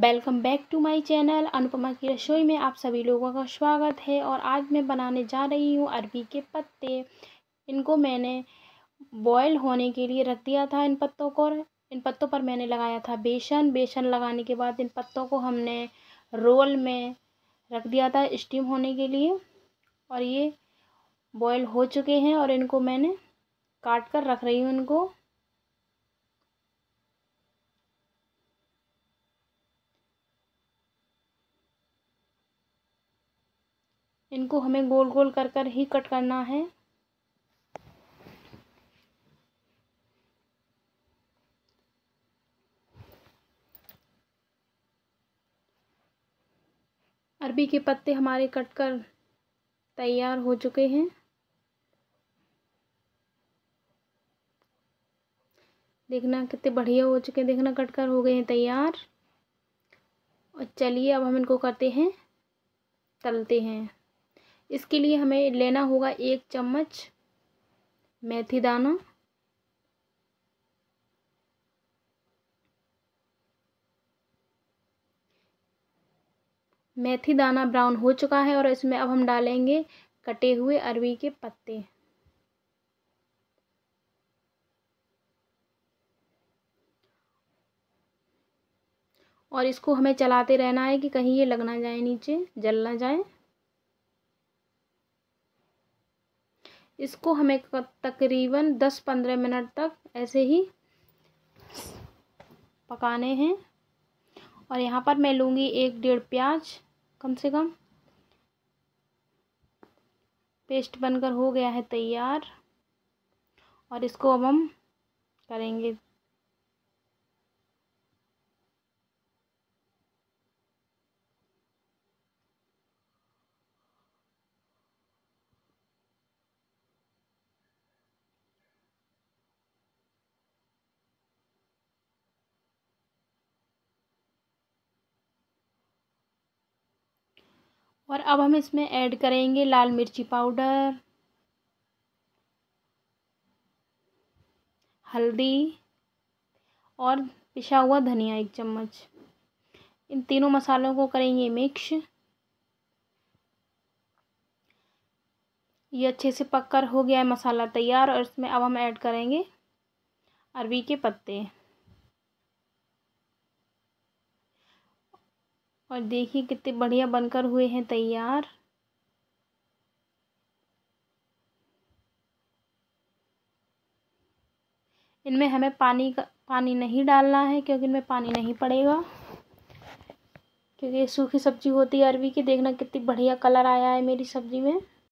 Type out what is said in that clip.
welcome back to my channel Anupama की रसोई में आप सभी लोगों का स्वागत है और आज मैं बनाने जा रही हूँ अरबी के पत्ते इनको मैंने बॉयल होने के लिए रख दिया था इन पत्तों को इन पत्तों पर मैंने लगाया था बेसन बेसन लगाने के बाद इन पत्तों को हमने रोल में रख दिया था स्टीम होने के लिए और ये बॉयल हो चुके हैं और इनको मैंने काट कर रख रही हूँ इनको इनको हमें गोल गोल कर कर ही कट करना है अरबी के पत्ते हमारे कट कर तैयार हो चुके हैं देखना कितने बढ़िया हो चुके हैं देखना कट कर हो गए हैं तैयार और चलिए अब हम इनको करते हैं तलते हैं इसके लिए हमें लेना होगा एक चम्मच मेथी दाना मेथी दाना ब्राउन हो चुका है और इसमें अब हम डालेंगे कटे हुए अरवी के पत्ते और इसको हमें चलाते रहना है कि कहीं ये लग ना जाए नीचे जल ना जाए इसको हमें तकरीबन दस पंद्रह मिनट तक ऐसे ही पकाने हैं और यहाँ पर मैं लूँगी एक डेढ़ प्याज कम से कम पेस्ट बनकर हो गया है तैयार और इसको अब हम करेंगे और अब हम इसमें ऐड करेंगे लाल मिर्ची पाउडर हल्दी और पिसा हुआ धनिया एक चम्मच इन तीनों मसालों को करेंगे मिक्स ये अच्छे से पककर हो गया है मसाला तैयार और इसमें अब हम ऐड करेंगे अरबी के पत्ते और देखिए कितने बढ़िया बनकर हुए हैं तैयार इनमें हमें पानी का पानी नहीं डालना है क्योंकि इनमें पानी नहीं पड़ेगा क्योंकि सूखी सब्जी होती है अरबी की देखना कितनी बढ़िया कलर आया है मेरी सब्जी में